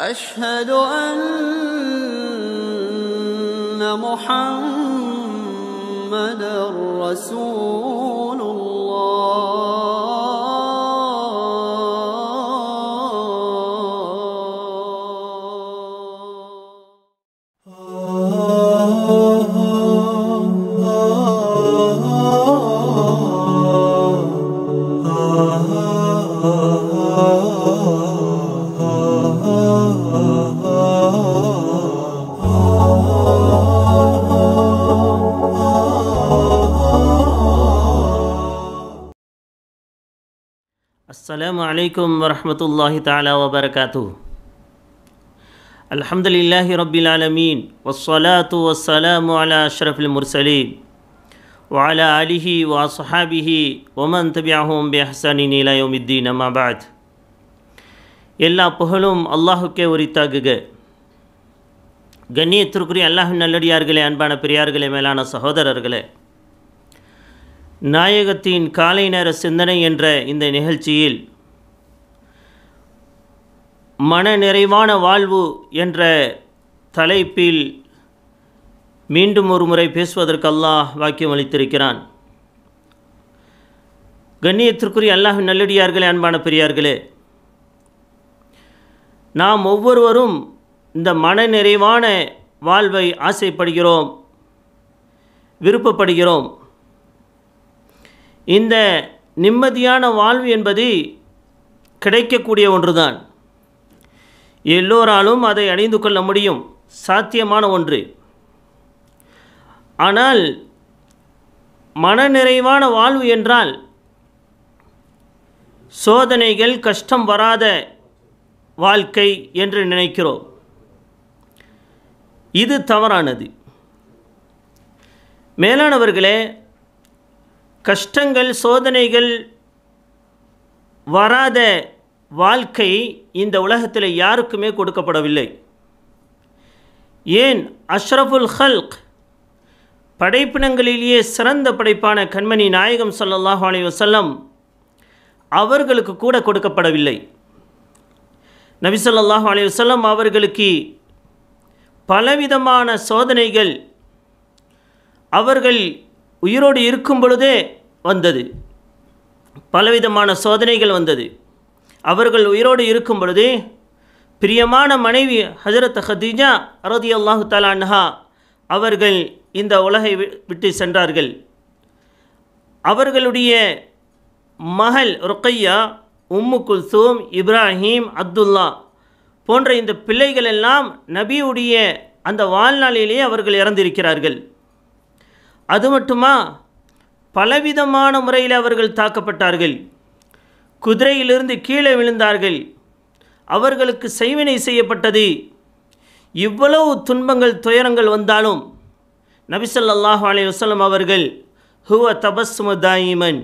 أشهد أن محمد رسول عليكم ورحمة الله تعالى وبركاته الحمد لله رب العالمين والصلاة والسلام على أشرف المرسلين وعلى آله وأصحابه ومن تبعهم بإحسان إلى يوم الدين أما بعد எல்லா புகழும் அல்லாஹுக்கே உரித்தாகுக கண்ணியத்திற்குரிய அல்லாஹ் நல்லடியார்களே அன்பான பெரியார்களே மேலான சகோதரர்களே நாயகத்தின் காலை நேர சிந்தனை என்ற இந்த நிகழ்ச்சியில் மன நிறைவான வாழ்வு என்ற தலைப்பில் மீண்டும் ஒரு முறை பேசுவதற்கு அல்லாஹ் வாக்கியம் அளித்திருக்கிறான் கண்ணியத்திற்குரிய அல்லாஹ் நல்லடியார்களே அன்பான பெரியார்களே நாம் ஒவ்வொருவரும் இந்த மன நிறைவான வாழ்வை ஆசைப்படுகிறோம் விருப்பப்படுகிறோம் இந்த நிம்மதியான வாழ்வு என்பது கிடைக்கக்கூடிய ஒன்றுதான் எல்லோராலும் அதை அணிந்து கொள்ள முடியும் சாத்தியமான ஒன்று ஆனால் மனநிறைவான வாழ்வு என்றால் சோதனைகள் கஷ்டம் வராத வாழ்க்கை என்று நினைக்கிறோம் இது தவறானது மேலானவர்களே கஷ்டங்கள் சோதனைகள் வராத வாழ்க்கை இந்த உலகத்தில் யாருக்குமே கொடுக்கப்படவில்லை ஏன் அஷ்ரஃபுல் ஹல்க் படைப்பினங்களிலேயே சிறந்த படைப்பான கண்மணி நாயகம் சல்லாஹ் அலி வசல்லம் அவர்களுக்கு கூட கொடுக்கப்படவில்லை நபி சொல்லாஹ் அலி வசல்லம் அவர்களுக்கு பலவிதமான சோதனைகள் அவர்கள் உயிரோடு இருக்கும் பொழுதே வந்தது பலவிதமான சோதனைகள் வந்தது அவர்கள் உயிரோடு இருக்கும் பொழுது பிரியமான மனைவி ஹசரத் ஹதீஜா அரதி அல்லாஹு தலான்ஹா அவர்கள் இந்த உலகை விட்டு சென்றார்கள் அவர்களுடைய மகள் ருக்கையா உம்மு குல்சூம் இப்ராஹிம் அப்துல்லா போன்ற இந்த பிள்ளைகள் எல்லாம் நபியுடைய அந்த வாழ்நாளிலேயே அவர்கள் இறந்திருக்கிறார்கள் அது மட்டுமா பலவிதமான முறையில் அவர்கள் தாக்கப்பட்டார்கள் குதிரையிலிருந்து கீழே விழுந்தார்கள் அவர்களுக்கு செய்வினை செய்யப்பட்டது இவ்வளவு துன்பங்கள் துயரங்கள் வந்தாலும் நபிசல்லாஹு அலி வசலம் அவர்கள் ஹுவ தபஸ்மு தாயிமன்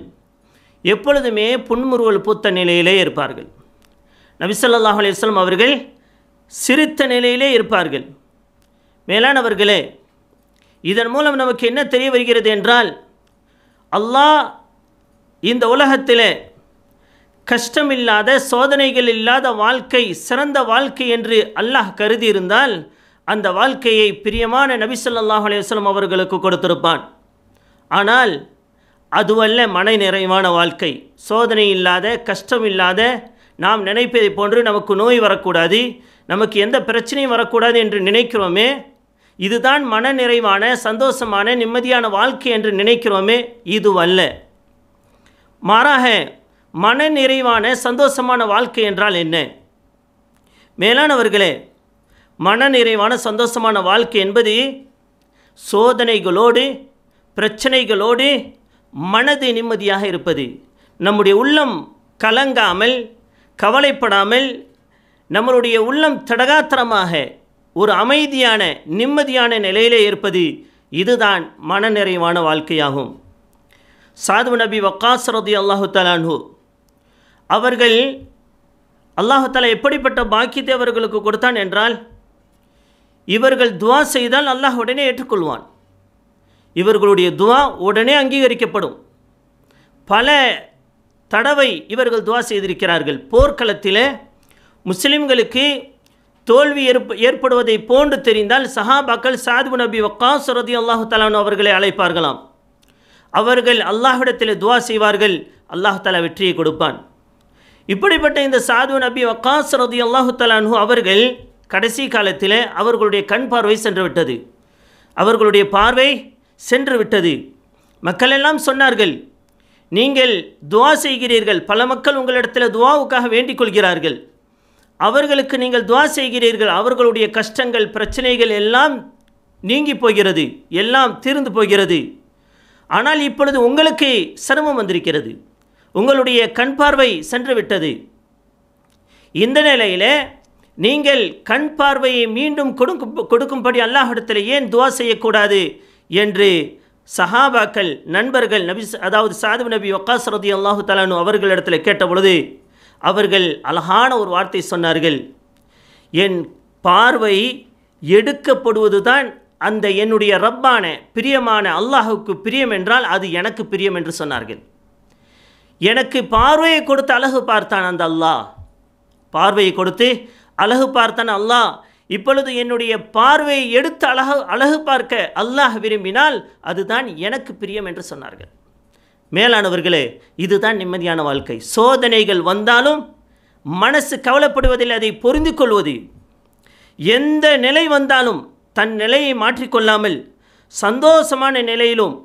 எப்பொழுதுமே புன்முறுவல் பூத்த நிலையிலே இருப்பார்கள் நபிசல்லாஹு அலி வஸ்லம் அவர்கள் சிரித்த நிலையிலே இருப்பார்கள் மேலானவர்களே இதன் மூலம் நமக்கு என்ன தெரிய வருகிறது என்றால் அல்லாஹ் இந்த உலகத்தில் கஷ்டமில்லாத சோதனைகள் இல்லாத வாழ்க்கை சிறந்த வாழ்க்கை என்று அல்லாஹ் கருதியிருந்தால் அந்த வாழ்க்கையை பிரியமான நபிசல்லாஹ் அலையம் அவர்களுக்கு கொடுத்திருப்பான் ஆனால் அதுவல்ல மன நிறைவான வாழ்க்கை சோதனை இல்லாத கஷ்டம் இல்லாத நாம் நினைப்பதை போன்று நமக்கு நோய் வரக்கூடாது நமக்கு எந்த பிரச்சனையும் வரக்கூடாது என்று நினைக்கிறோமே இதுதான் மன நிறைவான சந்தோஷமான நிம்மதியான வாழ்க்கை என்று நினைக்கிறோமே இதுவல்ல மாறாக மன நிறைவான சந்தோஷமான வாழ்க்கை என்றால் என்ன மேலானவர்களே மன நிறைவான சந்தோஷமான வாழ்க்கை என்பது சோதனைகளோடு பிரச்சனைகளோடு மனது நிம்மதியாக இருப்பது நம்முடைய உள்ளம் கலங்காமல் கவலைப்படாமல் நம்மளுடைய உள்ளம் தடகாத்திரமாக ஒரு அமைதியான நிம்மதியான நிலையிலே இருப்பது இதுதான் மனநிறைவான வாழ்க்கையாகும் சாது நபி வக்காஸ் அல்லாஹு தலான்ஹூ அவர்கள் அல்லாஹால எப்படிப்பட்ட பாக்கியத்தை அவர்களுக்கு கொடுத்தான் என்றால் இவர்கள் துவா செய்தால் அல்லாஹ் உடனே ஏற்றுக்கொள்வான் இவர்களுடைய துவா உடனே அங்கீகரிக்கப்படும் பல தடவை இவர்கள் துவா செய்திருக்கிறார்கள் போர்க்களத்தில் முஸ்லிம்களுக்கு தோல்வி ஏற்ப ஏற்படுவதை போன்று தெரிந்தால் சஹாபாக்கள் சாது நபி வக்காஸ் ரதி அல்லாஹு தலான் அவர்களை அழைப்பார்களாம் அவர்கள் அல்லாஹிடத்தில் துவா செய்வார்கள் அல்லாஹு தலா வெற்றியை கொடுப்பான் இப்படிப்பட்ட இந்த சாது நபி வக்காஸ் ரதி அல்லாஹு தலானு அவர்கள் கடைசி காலத்தில் அவர்களுடைய கண் பார்வை சென்று விட்டது அவர்களுடைய பார்வை சென்று விட்டது மக்களெல்லாம் சொன்னார்கள் நீங்கள் துவா செய்கிறீர்கள் பல மக்கள் உங்களிடத்தில் துவாவுக்காக வேண்டிக் கொள்கிறார்கள் அவர்களுக்கு நீங்கள் துவா செய்கிறீர்கள் அவர்களுடைய கஷ்டங்கள் பிரச்சனைகள் எல்லாம் நீங்கி போகிறது எல்லாம் தீர்ந்து போகிறது ஆனால் இப்பொழுது உங்களுக்கு சிரமம் வந்திருக்கிறது உங்களுடைய கண் பார்வை சென்றுவிட்டது இந்த நிலையில் நீங்கள் கண் பார்வையை மீண்டும் கொடுக்கும் கொடுக்கும்படி அல்லாஹிடத்தில் ஏன் துவா செய்யக்கூடாது என்று சஹாபாக்கள் நண்பர்கள் நபி அதாவது சாது நபி ஒக்காஸ் ரதி அல்லாஹு தலானு அவர்களிடத்தில் கேட்டபொழுது அவர்கள் அழகான ஒரு வார்த்தை சொன்னார்கள் என் பார்வை எடுக்கப்படுவது தான் அந்த என்னுடைய ரப்பான பிரியமான அல்லாஹுக்கு பிரியம் என்றால் அது எனக்கு பிரியம் என்று சொன்னார்கள் எனக்கு பார்வையை கொடுத்து அழகு பார்த்தான் அந்த அல்லாஹ் பார்வையை கொடுத்து அழகு பார்த்தான் அல்லாஹ் இப்பொழுது என்னுடைய பார்வையை எடுத்து அழகு அழகு பார்க்க அல்லாஹ் விரும்பினால் அதுதான் எனக்கு பிரியம் என்று சொன்னார்கள் மேலானவர்களே இதுதான் நிம்மதியான வாழ்க்கை சோதனைகள் வந்தாலும் மனசு கவலைப்படுவதில் அதை பொருந்து கொள்வது எந்த நிலை வந்தாலும் தன் நிலையை மாற்றிக்கொள்ளாமல் சந்தோஷமான நிலையிலும்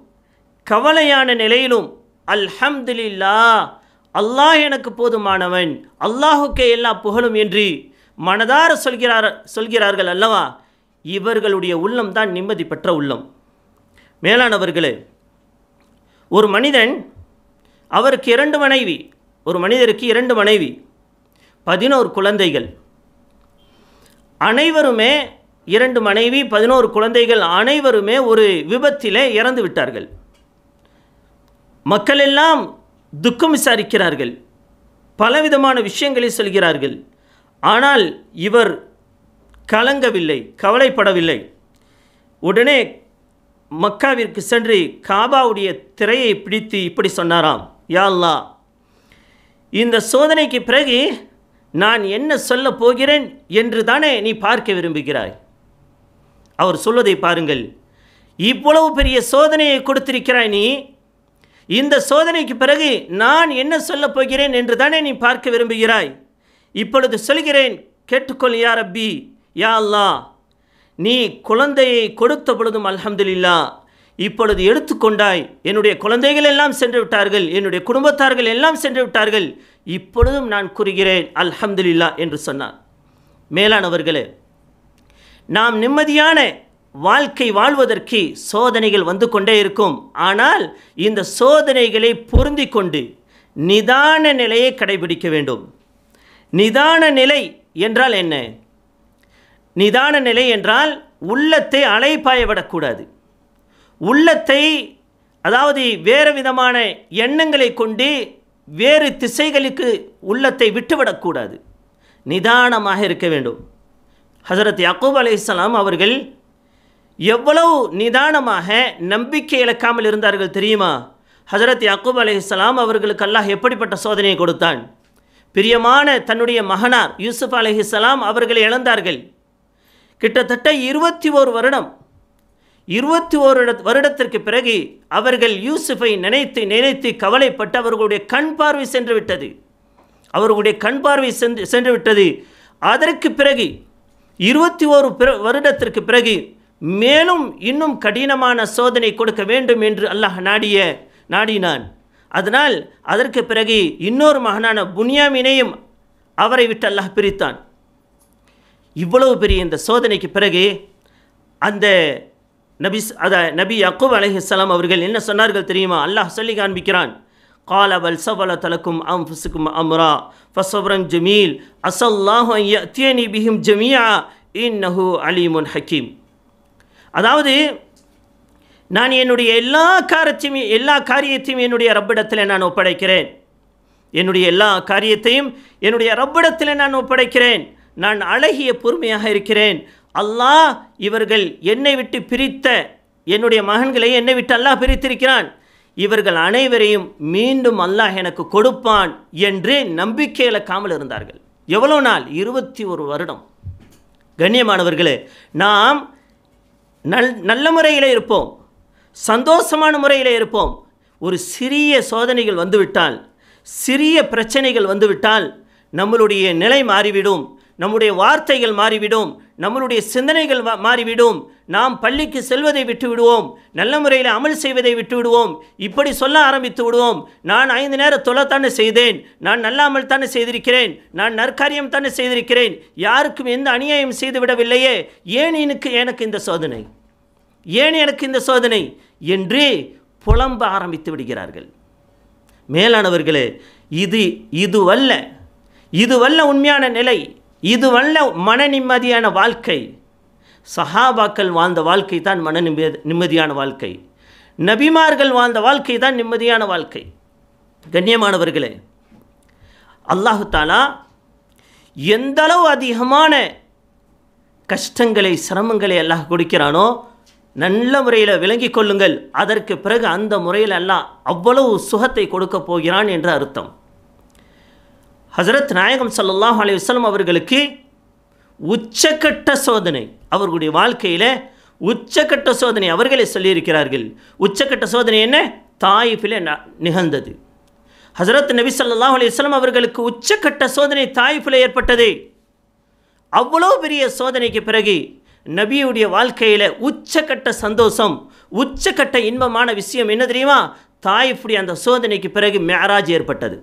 கவலையான நிலையிலும் அல்ஹம்துலில்லா அல்லாஹ் எனக்கு போதுமானவன் அல்லாஹுக்கே எல்லா புகழும் என்று மனதார சொல்கிறார் சொல்கிறார்கள் அல்லவா இவர்களுடைய உள்ளம் தான் நிம்மதி பெற்ற உள்ளம் மேலானவர்களே ஒரு மனிதன் அவருக்கு இரண்டு மனைவி ஒரு மனிதருக்கு இரண்டு மனைவி பதினோரு குழந்தைகள் அனைவருமே இரண்டு மனைவி பதினோரு குழந்தைகள் அனைவருமே ஒரு விபத்திலே இறந்து விட்டார்கள் மக்கள் எல்லாம் துக்கம் விசாரிக்கிறார்கள் பலவிதமான விஷயங்களை சொல்கிறார்கள் ஆனால் இவர் கலங்கவில்லை கவலைப்படவில்லை உடனே மக்காவிற்கு சென்று காபாவுடைய திரையை பிடித்து இப்படி சொன்னாராம் யாழ்லா இந்த சோதனைக்கு பிறகு நான் என்ன சொல்ல போகிறேன் என்று தானே நீ பார்க்க விரும்புகிறாய் அவர் சொல்வதை பாருங்கள் இவ்வளவு பெரிய சோதனையை கொடுத்திருக்கிறாய் நீ இந்த சோதனைக்கு பிறகு நான் என்ன சொல்லப் போகிறேன் என்று தானே நீ பார்க்க விரும்புகிறாய் இப்பொழுது சொல்கிறேன் கேட்டுக்கொள் யா ரப்பி யா அல்லா நீ குழந்தையை கொடுத்த பொழுதும் அல்ஹம்துலில்லா இப்பொழுது எடுத்துக்கொண்டாய் என்னுடைய குழந்தைகள் எல்லாம் சென்று விட்டார்கள் என்னுடைய குடும்பத்தார்கள் எல்லாம் சென்று விட்டார்கள் இப்பொழுதும் நான் கூறுகிறேன் அல்ஹம்துலில்லா என்று சொன்னார் மேலானவர்களே நாம் நிம்மதியான வாழ்க்கை வாழ்வதற்கு சோதனைகள் வந்து கொண்டே இருக்கும் ஆனால் இந்த சோதனைகளை பொருந்தி கொண்டு நிதான நிலையை கடைபிடிக்க வேண்டும் நிதான நிலை என்றால் என்ன நிதான நிலை என்றால் உள்ளத்தை அலைப்பாயப்படக்கூடாது விடக்கூடாது உள்ளத்தை அதாவது வேறு விதமான எண்ணங்களை கொண்டு வேறு திசைகளுக்கு உள்ளத்தை விட்டுவிடக்கூடாது நிதானமாக இருக்க வேண்டும் ஹசரத் யாக்கூப் அலி அவர்கள் எவ்வளவு நிதானமாக நம்பிக்கை இழக்காமல் இருந்தார்கள் தெரியுமா ஹசரத் யாக்கூப் அலி இஸ்லாம் அவர்களுக்கு அல்லாஹ் எப்படிப்பட்ட சோதனையை கொடுத்தான் பிரியமான தன்னுடைய மகனார் யூசுப் அலி இஸ்லாம் அவர்களை இழந்தார்கள் கிட்டத்தட்ட இருபத்தி ஓர் வருடம் இருபத்தி ஓரு வருடத்திற்கு பிறகு அவர்கள் யூசுஃபை நினைத்து நினைத்து கவலைப்பட்டு அவர்களுடைய கண் பார்வை சென்று விட்டது அவர்களுடைய கண் பார்வை சென்று சென்று விட்டது அதற்கு பிறகு இருபத்தி ஓரு பிற வருடத்திற்கு பிறகு மேலும் இன்னும் கடினமான சோதனை கொடுக்க வேண்டும் என்று அல்லாஹ் நாடிய நாடினான் அதனால் அதற்கு பிறகு இன்னொரு மகனான புனியாமினையும் அவரை விட்டு அல்லாஹ் பிரித்தான் இவ்வளவு பெரிய இந்த சோதனைக்கு பிறகு அந்த நபி அத நபி அக்கூப் அலஹிஸ்லாம் அவர்கள் என்ன சொன்னார்கள் தெரியுமா அல்லாஹ் சொல்லி காண்பிக்கிறான் கால بل சவல தலக்கும் அம் ஃபுசுக்கும் அம்ரா ஃபசவரன் ஜமீல் الله أن يأتيني بهم جميعا إنه عليم ஹக்கீம் அதாவது நான் என்னுடைய எல்லா காரத்தையும் எல்லா காரியத்தையும் என்னுடைய ரப்பிடத்தில் நான் ஒப்படைக்கிறேன் என்னுடைய எல்லா காரியத்தையும் என்னுடைய ரப்பிடத்தில் நான் ஒப்படைக்கிறேன் நான் அழகிய பொறுமையாக இருக்கிறேன் அல்லாஹ் இவர்கள் என்னை விட்டு பிரித்த என்னுடைய மகன்களை என்னை விட்டு அல்லாஹ் பிரித்திருக்கிறான் இவர்கள் அனைவரையும் மீண்டும் அல்லாஹ் எனக்கு கொடுப்பான் என்று நம்பிக்கையில் காமல் இருந்தார்கள் எவ்வளோ நாள் இருபத்தி ஒரு வருடம் கண்ணியமானவர்களே நாம் நல் நல்ல முறையில் இருப்போம் சந்தோஷமான முறையில் இருப்போம் ஒரு சிறிய சோதனைகள் வந்துவிட்டால் சிறிய பிரச்சனைகள் வந்துவிட்டால் நம்மளுடைய நிலை மாறிவிடும் நம்முடைய வார்த்தைகள் மாறிவிடும் நம்மளுடைய சிந்தனைகள் மாறிவிடும் நாம் பள்ளிக்கு செல்வதை விட்டு விடுவோம் நல்ல முறையில் அமல் செய்வதை விட்டு விடுவோம் இப்படி சொல்ல ஆரம்பித்து விடுவோம் நான் ஐந்து நேரம் தொலைத்தானே செய்தேன் நான் நல்ல அமல் தானே செய்திருக்கிறேன் நான் நற்காரியம் தானே செய்திருக்கிறேன் யாருக்கும் எந்த அநியாயம் செய்து விடவில்லையே ஏன் எனக்கு எனக்கு இந்த சோதனை ஏன் எனக்கு இந்த சோதனை என்று புலம்ப ஆரம்பித்து விடுகிறார்கள் மேலானவர்களே இது இதுவல்ல இதுவல்ல உண்மையான நிலை இதுவல்ல மன நிம்மதியான வாழ்க்கை சஹாபாக்கள் வாழ்ந்த வாழ்க்கை தான் மன நிம்ம நிம்மதியான வாழ்க்கை நபிமார்கள் வாழ்ந்த வாழ்க்கை தான் நிம்மதியான வாழ்க்கை கண்ணியமானவர்களே அல்லாஹு தாலா எந்தளவு அதிகமான கஷ்டங்களை சிரமங்களை அல்லாஹ் கொடுக்கிறானோ நல்ல முறையில் விளங்கிக் கொள்ளுங்கள் அதற்கு பிறகு அந்த முறையில் அல்லாஹ் அவ்வளவு சுகத்தை கொடுக்க போகிறான் என்று அர்த்தம் ஹசரத் நாயகம் சல்லாஹ் அலி வஸ்லம் அவர்களுக்கு உச்சக்கட்ட சோதனை அவர்களுடைய வாழ்க்கையில் உச்சக்கட்ட சோதனை அவர்களே சொல்லியிருக்கிறார்கள் உச்சக்கட்ட சோதனை என்ன தாயிஃபில் நிகழ்ந்தது ஹசரத் நபி சல்லாஹ் வஸ்லம் அவர்களுக்கு உச்சக்கட்ட சோதனை தாயிஃபில் ஏற்பட்டது அவ்வளோ பெரிய சோதனைக்கு பிறகு நபியுடைய வாழ்க்கையில் உச்சக்கட்ட சந்தோஷம் உச்சக்கட்ட இன்பமான விஷயம் என்ன தெரியுமா தாய்ஃபுடைய அந்த சோதனைக்கு பிறகு மேராஜ் ஏற்பட்டது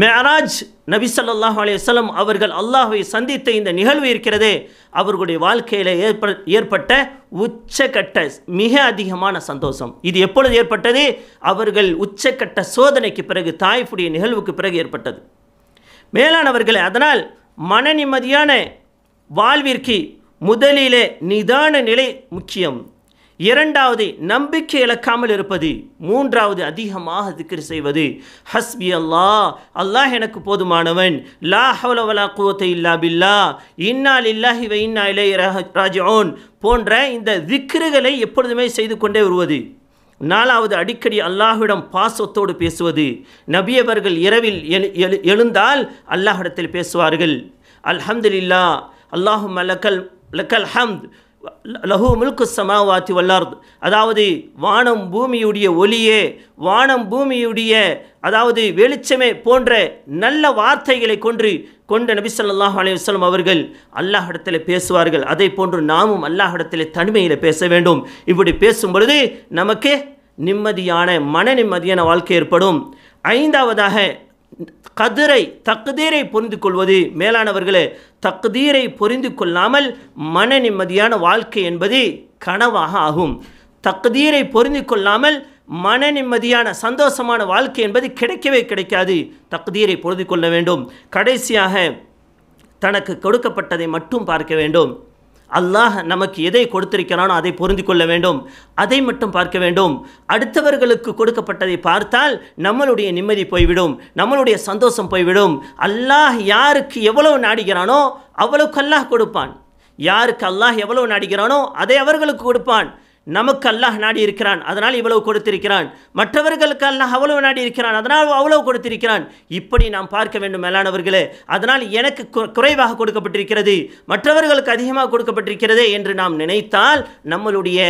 மேராஜ் நபி சல்லாஹூ அலையம் அவர்கள் அல்லாஹை சந்தித்த இந்த நிகழ்வு இருக்கிறதே அவர்களுடைய வாழ்க்கையில் ஏற்ப ஏற்பட்ட உச்சக்கட்ட மிக அதிகமான சந்தோஷம் இது எப்பொழுது ஏற்பட்டது அவர்கள் உச்சக்கட்ட சோதனைக்கு பிறகு தாய்ஃபுடைய நிகழ்வுக்கு பிறகு ஏற்பட்டது மேலானவர்களை அதனால் மன நிம்மதியான வாழ்விற்கு முதலிலே நிதான நிலை முக்கியம் இரண்டாவது நம்பிக்கை இழக்காமல் இருப்பது மூன்றாவது அதிகமாக திக்ர் செய்வது ஹஸ்பி அல்லாஹ் அல்லாஹ் எனக்கு போதுமானவன் லா வலா குவத்தை இல்லா பில்லா இன்னால் இல்லாஹி வை இன்னா இலை ராஜோன் போன்ற இந்த திக்ருகளை எப்பொழுதுமே செய்து கொண்டே வருவது நாலாவது அடிக்கடி அல்லாஹ்விடம் பாசத்தோடு பேசுவது நபியவர்கள் இரவில் எழுந்தால் அல்லாஹிடத்தில் பேசுவார்கள் அல்ஹம்துலில்லா அல்லாஹு மலக்கல் லக்கல் ஹம்த் லஹு முல்கு சமாவாத்தி வல்லார்து அதாவது வானம் பூமியுடைய ஒலியே வானம் பூமியுடைய அதாவது வெளிச்சமே போன்ற நல்ல வார்த்தைகளை கொன்று கொண்ட நபி சொல்லாஹ் அலைவசலம் அவர்கள் அல்லாஹிடத்தில் பேசுவார்கள் அதை போன்று நாமும் அல்லாஹிடத்தில் தனிமையில் பேச வேண்டும் இப்படி பேசும் பொழுது நமக்கு நிம்மதியான மன நிம்மதியான வாழ்க்கை ஏற்படும் ஐந்தாவதாக கதிரை தக்குதீரை புரிந்து கொள்வது மேலானவர்களே தக்குதீரை புரிந்து கொள்ளாமல் மன நிம்மதியான வாழ்க்கை என்பது கனவாக ஆகும் தக்குதீரை புரிந்து கொள்ளாமல் மன நிம்மதியான சந்தோஷமான வாழ்க்கை என்பது கிடைக்கவே கிடைக்காது தக்குதீரை புரிந்து கொள்ள வேண்டும் கடைசியாக தனக்கு கொடுக்கப்பட்டதை மட்டும் பார்க்க வேண்டும் அல்லாஹ் நமக்கு எதை கொடுத்திருக்கிறானோ அதை பொருந்தி கொள்ள வேண்டும் அதை மட்டும் பார்க்க வேண்டும் அடுத்தவர்களுக்கு கொடுக்கப்பட்டதை பார்த்தால் நம்மளுடைய நிம்மதி போய்விடும் நம்மளுடைய சந்தோஷம் போய்விடும் அல்லாஹ் யாருக்கு எவ்வளவு நாடுகிறானோ அவ்வளவுக்கு அல்லாஹ் கொடுப்பான் யாருக்கு அல்லாஹ் எவ்வளவு நாடுகிறானோ அதை அவர்களுக்கு கொடுப்பான் நமக்கு அல்லாஹ் நாடி இருக்கிறான் அதனால் இவ்வளவு கொடுத்திருக்கிறான் மற்றவர்களுக்கு அல்லாஹ் அவ்வளவு நாடி இருக்கிறான் அதனால் அவ்வளவு கொடுத்திருக்கிறான் இப்படி நாம் பார்க்க வேண்டும் மேலானவர்களே அதனால் எனக்கு குறைவாக கொடுக்கப்பட்டிருக்கிறது மற்றவர்களுக்கு அதிகமாக கொடுக்கப்பட்டிருக்கிறது என்று நாம் நினைத்தால் நம்மளுடைய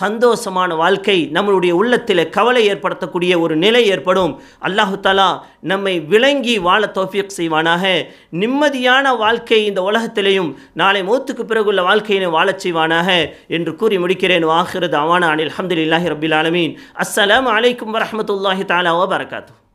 சந்தோஷமான வாழ்க்கை நம்மளுடைய உள்ளத்தில் கவலை ஏற்படுத்தக்கூடிய ஒரு நிலை ஏற்படும் அல்லாஹு தாலா நம்மை விளங்கி வாழ தோஃபியக் செய்வானாக நிம்மதியான வாழ்க்கை இந்த உலகத்திலேயும் நாளை மூத்துக்கு பிறகுள்ள வாழ்க்கையினை வாழச் செய்வானாக என்று கூறி முடிக்கிறேன் ஆகிறது دعوانا عن الحمد لله رب العالمين السلام عليكم ورحمة الله تعالى وبركاته